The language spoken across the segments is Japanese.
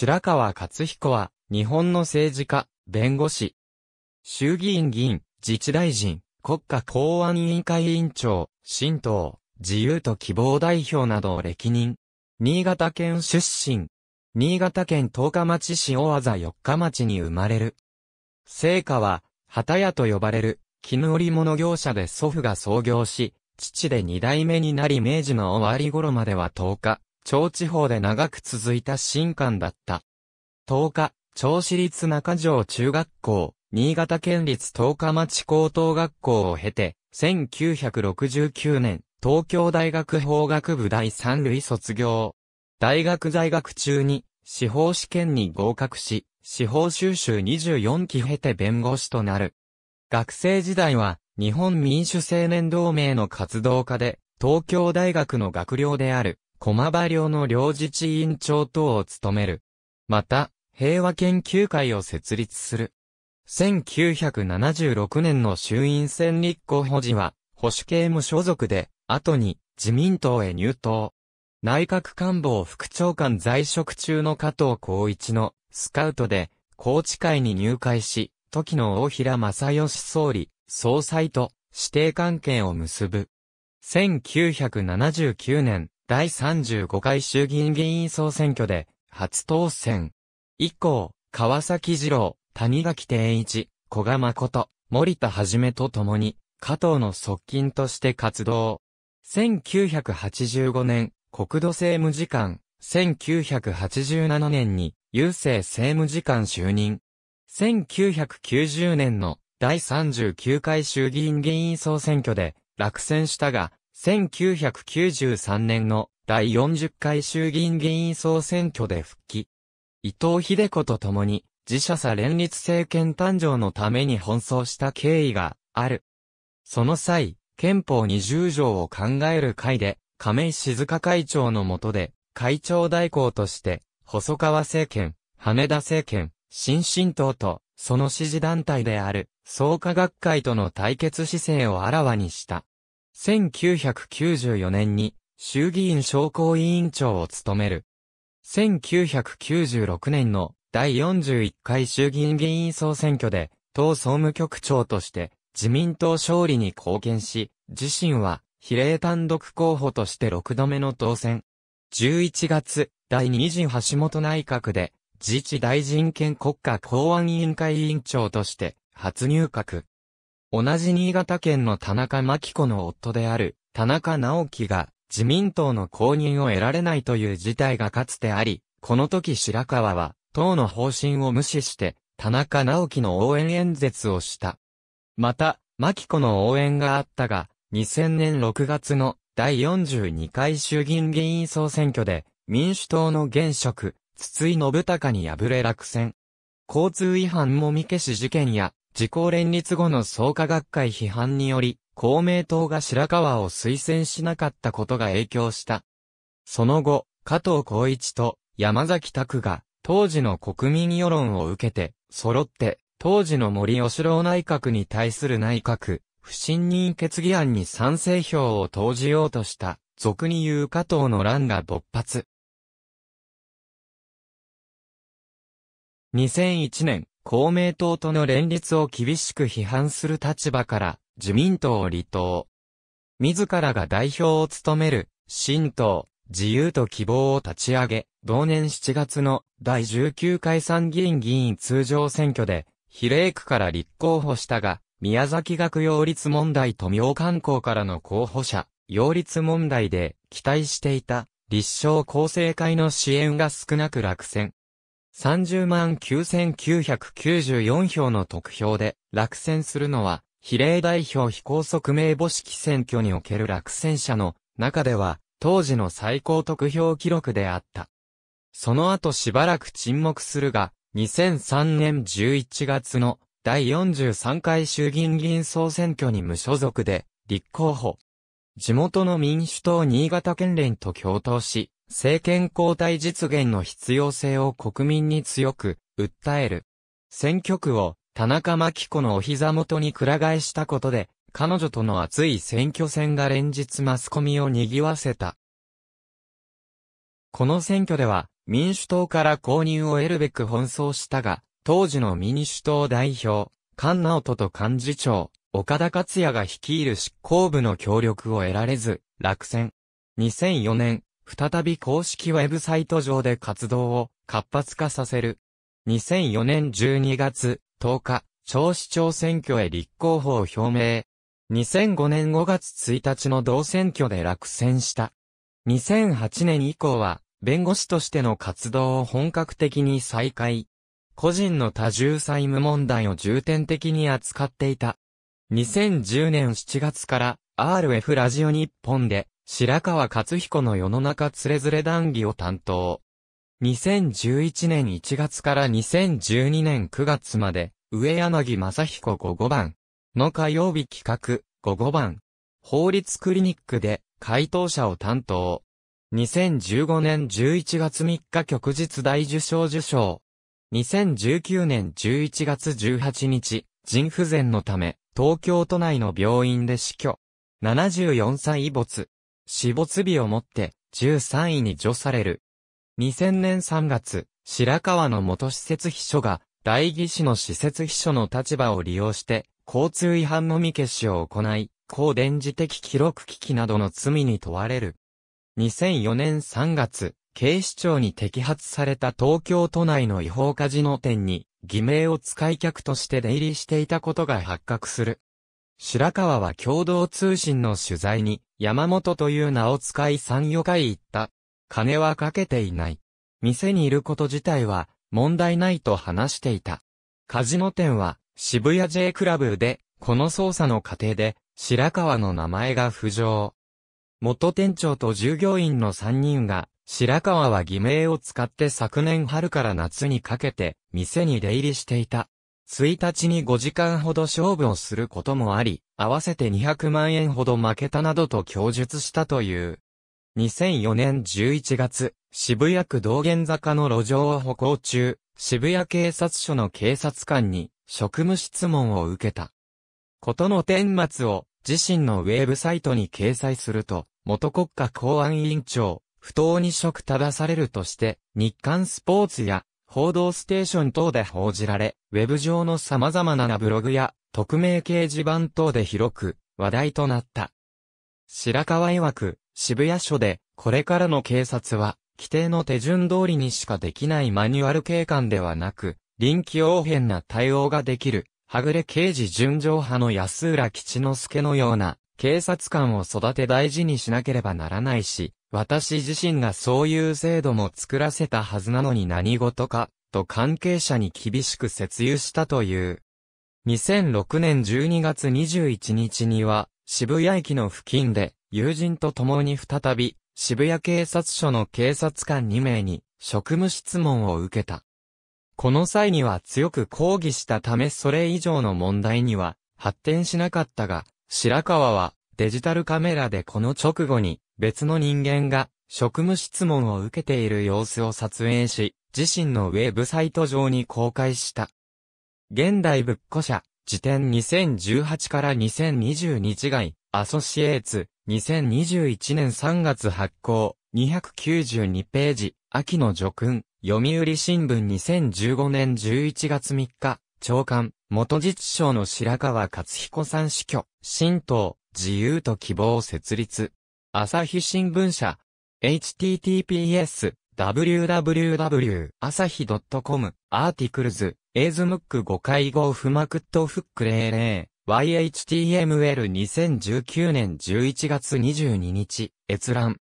白川勝彦は、日本の政治家、弁護士、衆議院議員、自治大臣、国家公安委員会委員長、新党、自由と希望代表などを歴任。新潟県出身。新潟県十日町市大和四日町に生まれる。聖火は、旗屋と呼ばれる、絹織物業者で祖父が創業し、父で二代目になり明治の終わり頃までは10日、長地方で長く続いた新館だった。10日、長市立中条中学校、新潟県立十日町高等学校を経て、1969年、東京大学法学部第三類卒業。大学在学中に、司法試験に合格し、司法修習24期経て弁護士となる。学生時代は、日本民主青年同盟の活動家で、東京大学の学寮である、駒場領の領事地委員長等を務める。また、平和研究会を設立する。1976年の衆院選立候補時は、保守系無所属で、後に自民党へ入党。内閣官房副長官在職中の加藤光一のスカウトで、高知会に入会し、時の大平正義総理、総裁と指定関係を結ぶ。1979年、第35回衆議院議員総選挙で、初当選。以降、川崎二郎、谷垣定一、小賀誠、森田はじめと共に、加藤の側近として活動。1985年、国土政務次官、1987年に、郵政政務次官就任。1990年の第39回衆議院議員総選挙で落選したが、1993年の第40回衆議院議員総選挙で復帰。伊藤秀子と共に自社さ連立政権誕生のために奔走した経緯がある。その際、憲法20条を考える会で、亀井静香会長の下で、会長代行として、細川政権、羽田政権、新進党と、その支持団体である、創価学会との対決姿勢をあらわにした。1994年に衆議院商工委員長を務める。1996年の第41回衆議院議員総選挙で党総務局長として自民党勝利に貢献し、自身は比例単独候補として6度目の当選。11月、第2次橋本内閣で自治大臣兼国家公安委員会委員長として初入閣。同じ新潟県の田中真紀子の夫である田中直樹が自民党の公認を得られないという事態がかつてあり、この時白川は党の方針を無視して田中直樹の応援演説をした。また、真紀子の応援があったが、2000年6月の第42回衆議院議員総選挙で民主党の現職、筒井信孝に敗れ落選。交通違反もみ消し事件や自公連立後の創価学会批判により、公明党が白川を推薦しなかったことが影響した。その後、加藤光一と山崎拓が、当時の国民世論を受けて、揃って、当時の森吉郎内閣に対する内閣、不信任決議案に賛成票を投じようとした、俗に言う加藤の乱が勃発。2001年、公明党との連立を厳しく批判する立場から自民党を離党。自らが代表を務める新党自由と希望を立ち上げ、同年7月の第19回参議院議員通常選挙で比例区から立候補したが、宮崎学擁立問題と妙観光からの候補者、擁立問題で期待していた立証厚生会の支援が少なく落選。30万9994票の得票で落選するのは、比例代表非公束名簿式選挙における落選者の中では、当時の最高得票記録であった。その後しばらく沈黙するが、2003年11月の第43回衆議院議員総選挙に無所属で立候補。地元の民主党新潟県連と共闘し、政権交代実現の必要性を国民に強く訴える。選挙区を田中真紀子のお膝元にくら替えしたことで、彼女との熱い選挙戦が連日マスコミを賑わせた。この選挙では、民主党から公認を得るべく奔走したが、当時の民主党代表、菅直人と幹事長、岡田克也が率いる執行部の協力を得られず、落選。2004年、再び公式ウェブサイト上で活動を活発化させる。2004年12月10日、超市長選挙へ立候補を表明。2005年5月1日の同選挙で落選した。2008年以降は、弁護士としての活動を本格的に再開。個人の多重債務問題を重点的に扱っていた。2010年7月から RF ラジオ日本で白川勝彦の世の中つれづれ談義を担当。2011年1月から2012年9月まで上柳正彦午後番の火曜日企画午後番法律クリニックで回答者を担当。2015年11月3日旭日大受賞受賞。2019年11月18日、腎不全のため、東京都内の病院で死去。74歳没。死没日をもって、13位に除される。2000年3月、白川の元施設秘書が、代議士の施設秘書の立場を利用して、交通違反のみ消しを行い、高電磁的記録機器などの罪に問われる。2004年3月、警視庁に摘発された東京都内の違法カジノ店に、偽名を使い客として出入りしていたことが発覚する。白川は共同通信の取材に、山本という名を使い3、4回言った。金はかけていない。店にいること自体は、問題ないと話していた。カジノ店は、渋谷 J クラブで、この捜査の過程で、白川の名前が浮上。元店長と従業員の3人が、白川は偽名を使って昨年春から夏にかけて店に出入りしていた。1日に5時間ほど勝負をすることもあり、合わせて200万円ほど負けたなどと供述したという。2004年11月、渋谷区道玄坂の路上を歩行中、渋谷警察署の警察官に職務質問を受けた。ことの顛末を自身のウェブサイトに掲載すると、元国家公安委員長、不当に職正されるとして、日刊スポーツや、報道ステーション等で報じられ、ウェブ上の様々なブログや、匿名掲示板等で広く、話題となった。白川曰く、渋谷署で、これからの警察は、規定の手順通りにしかできないマニュアル警官ではなく、臨機応変な対応ができる、はぐれ刑事純情派の安浦吉之助のような、警察官を育て大事にしなければならないし、私自身がそういう制度も作らせたはずなのに何事か、と関係者に厳しく説誘したという。2006年12月21日には、渋谷駅の付近で、友人と共に再び、渋谷警察署の警察官2名に、職務質問を受けた。この際には強く抗議したためそれ以上の問題には発展しなかったが、白川はデジタルカメラでこの直後に別の人間が職務質問を受けている様子を撮影し、自身のウェブサイト上に公開した。現代仏庫社、辞典2018から2022違い、アソシエーツ、2021年3月発行、292ページ、秋の叙勲、読売新聞2015年11月3日、長官、元実相の白川勝彦さん死去、新党、自由と希望設立。朝日新聞社。https www 朝日 .com アーティクルズエイズムック5回号フマクットフック00 YHTML2019 年11月22日閲覧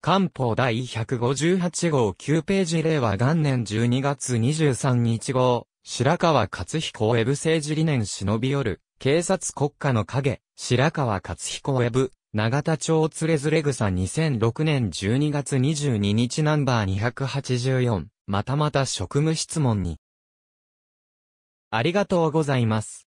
官報第158号9ページ令和元年12月23日号白川勝彦ウェブ政治理念忍び寄る、警察国家の影、白川勝彦ウェブ、長田町つれずれ草2006年12月22日ナンバー284、またまた職務質問に。ありがとうございます。